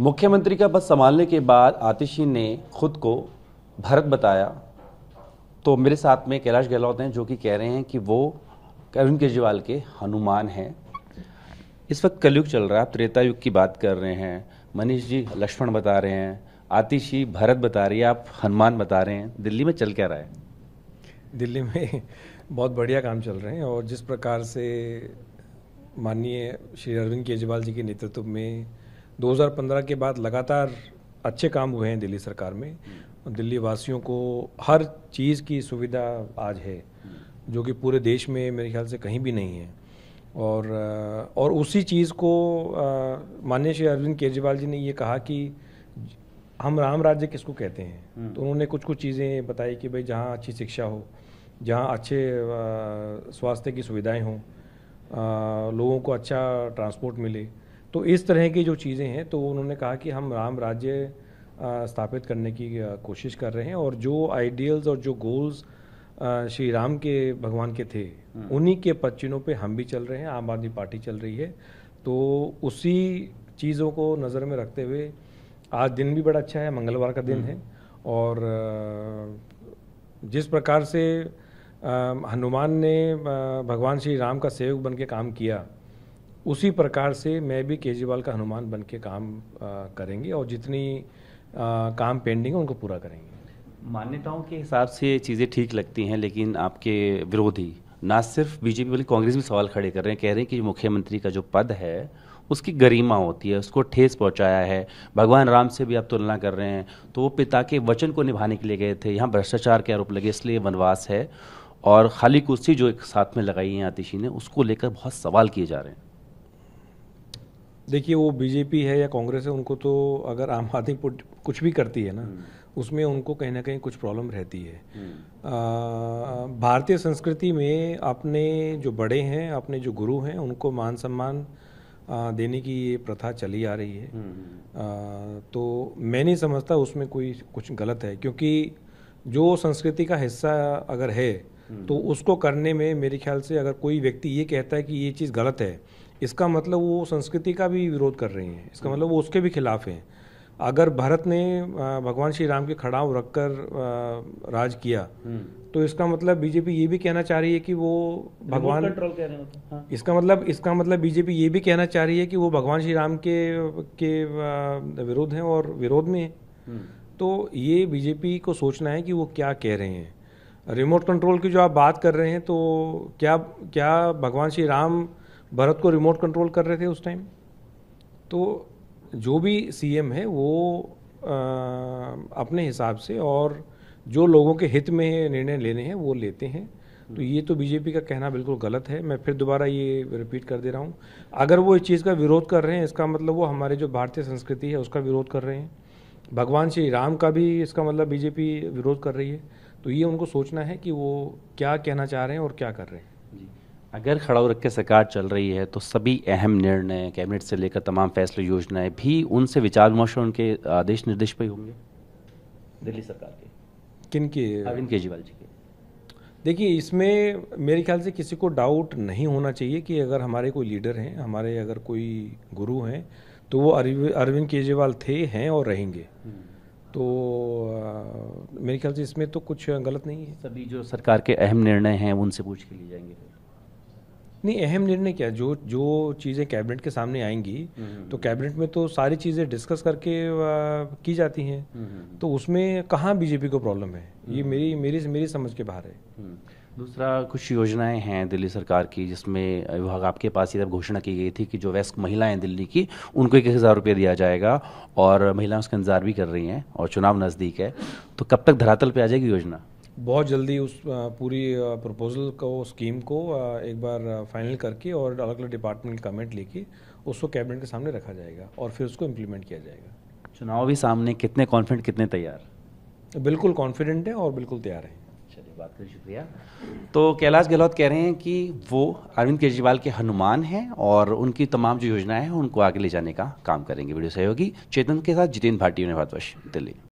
मुख्यमंत्री का पद संभालने के बाद आतिशी ने खुद को भरत बताया तो मेरे साथ में कैलाश गहलोत हैं जो कि कह रहे हैं कि वो अरविंद केजरीवाल के हनुमान हैं इस वक्त कलयुग चल रहा है आप त्रेता युग की बात कर रहे हैं मनीष जी लक्ष्मण बता रहे हैं आतिशी भरत बता रही है आप हनुमान बता रहे हैं दिल्ली में चल क्या रहा है दिल्ली में बहुत बढ़िया काम चल रहे हैं और जिस प्रकार से माननीय श्री अरविंद केजरीवाल जी के नेतृत्व में 2015 के बाद लगातार अच्छे काम हुए हैं दिल्ली सरकार में दिल्ली वासियों को हर चीज़ की सुविधा आज है जो कि पूरे देश में मेरे ख्याल से कहीं भी नहीं है और और उसी चीज़ को माननीय श्री अरविंद केजरीवाल जी ने ये कहा कि हम राम राज्य किसको कहते हैं हम्म। तो उन्होंने कुछ कुछ चीज़ें बताई कि भाई जहाँ अच्छी शिक्षा हो जहाँ अच्छे स्वास्थ्य की सुविधाएं हों लोगों को अच्छा ट्रांसपोर्ट मिले तो इस तरह की जो चीज़ें हैं तो उन्होंने कहा कि हम राम राज्य स्थापित करने की कोशिश कर रहे हैं और जो आइडियल्स और जो गोल्स श्री राम के भगवान के थे हम्म। उन्हीं के पच्चीनों पे हम भी चल रहे हैं आम आदमी पार्टी चल रही है तो उसी चीज़ों को नज़र में रखते हुए आज दिन भी बड़ा अच्छा है मंगलवार का दिन हम्म। है और जिस प्रकार से हनुमान ने भगवान श्री राम का सेवक बन के काम किया उसी प्रकार से मैं भी केजरीवाल का हनुमान बन के काम करेंगे और जितनी काम पेंडिंग है उनको पूरा करेंगे मान्यताओं के हिसाब से चीज़ें ठीक लगती हैं लेकिन आपके विरोधी ना सिर्फ बीजेपी बल्कि कांग्रेस भी सवाल खड़े कर रहे हैं कह रहे हैं कि मुख्यमंत्री का जो पद है उसकी गरिमा होती है उसको ठेस पहुंचाया है भगवान राम से भी आप तुलना कर रहे हैं तो वो पिता के वचन को निभाने के लिए गए थे यहाँ भ्रष्टाचार के आरोप लगे इसलिए वनवास है और खाली कुर्सी जो एक साथ में लगाई है आतिशी ने उसको लेकर बहुत सवाल किए जा रहे हैं देखिए वो बीजेपी है या कांग्रेस है उनको तो अगर आम आदमी कुछ भी करती है ना हम्म। उसमें उनको कहीं ना कहीं कुछ प्रॉब्लम रहती है हम्म। भारतीय संस्कृति में अपने जो बड़े हैं अपने जो गुरु हैं उनको मान सम्मान देने की ये प्रथा चली आ रही है हम्म, आ, तो मैं नहीं समझता उसमें कोई कुछ गलत है क्योंकि जो संस्कृति का हिस्सा अगर है तो उसको करने में मेरे ख्याल से अगर कोई व्यक्ति ये कहता है कि ये चीज़ गलत है इसका मतलब वो संस्कृति का भी विरोध कर रही हैं इसका मतलब वो उसके भी खिलाफ हैं अगर भारत ने भगवान श्री राम के खड़ाव रखकर राज किया हम्म। तो इसका मतलब बीजेपी ये भी कहना चाह रही है कि वो भगवान कंट्रोल कह रहे हैं तो। हाँ। इसका मतलब इसका मतलब बीजेपी ये भी कहना चाह रही है कि वो भगवान श्री राम के के विरोध हैं और विरोध में है हम्म। तो ये बीजेपी को सोचना है कि वो क्या कह रहे हैं रिमोट कंट्रोल की जो आप बात कर रहे हैं तो क्या क्या भगवान श्री राम भारत को रिमोट कंट्रोल कर रहे थे उस टाइम तो जो भी सीएम है वो आ, अपने हिसाब से और जो लोगों के हित में निर्णय लेने हैं वो लेते हैं तो ये तो बीजेपी का कहना बिल्कुल गलत है मैं फिर दोबारा ये रिपीट कर दे रहा हूँ अगर वो इस चीज़ का विरोध कर रहे हैं इसका मतलब वो हमारे जो भारतीय संस्कृति है उसका विरोध कर रहे हैं भगवान श्री राम का भी इसका मतलब बीजेपी विरोध कर रही है तो ये उनको सोचना है कि वो क्या कहना चाह रहे हैं और क्या कर रहे हैं जी अगर खड़ा रख के सरकार चल रही है तो सभी अहम निर्णय कैबिनेट से लेकर तमाम फैसले योजनाएं भी उनसे विचार विमर्श और उनके आदेश निर्देश पर होंगे दिल्ली सरकार के किन के अरविंद केजरीवाल जी के देखिए इसमें मेरे ख्याल से किसी को डाउट नहीं होना चाहिए कि अगर हमारे कोई लीडर हैं हमारे अगर कोई गुरु हैं तो वो अरविंद केजरीवाल थे हैं और रहेंगे हम्म। तो आ, मेरे ख्याल से इसमें तो कुछ गलत नहीं है सभी जो सरकार के अहम निर्णय हैं उनसे पूछ के लिए जाएंगे नहीं अहम निर्णय क्या जो जो चीज़ें कैबिनेट के सामने आएंगी हम्म। तो कैबिनेट में तो सारी चीज़ें डिस्कस करके की जाती हैं हम्म, हम्म। तो उसमें कहाँ बीजेपी को प्रॉब्लम है ये मेरी मेरी मेरी समझ के बाहर है दूसरा कुछ योजनाएं हैं दिल्ली सरकार की जिसमें विभाग आपके पास ये घोषणा की गई थी कि जो वयस्क महिलाएं दिल्ली की उनको एक हज़ार रुपये दिया जाएगा और महिलाएं उसका इंतजार भी कर रही हैं और चुनाव नज़दीक है तो कब तक धरातल पे आ जाएगी योजना बहुत जल्दी उस पूरी प्रपोजल को स्कीम को एक बार फाइनल करके और अलग अलग डिपार्टमेंट की कमेंट लेके उसको कैबिनेट के सामने रखा जाएगा और फिर उसको इम्प्लीमेंट किया जाएगा चुनाव भी सामने कितने कॉन्फिडेंट कितने तैयार बिल्कुल कॉन्फिडेंट है और बिल्कुल तैयार है चलिए बात करें शुक्रिया तो कैलाश गहलोत कह रहे हैं कि वो अरविंद केजरीवाल के हनुमान हैं और उनकी तमाम जो योजनाएं हैं उनको आगे ले जाने का काम करेंगे वीडियो सहयोगी चेतन के साथ जितेंद्र भाटी ने भारतवर्ष दिल्ली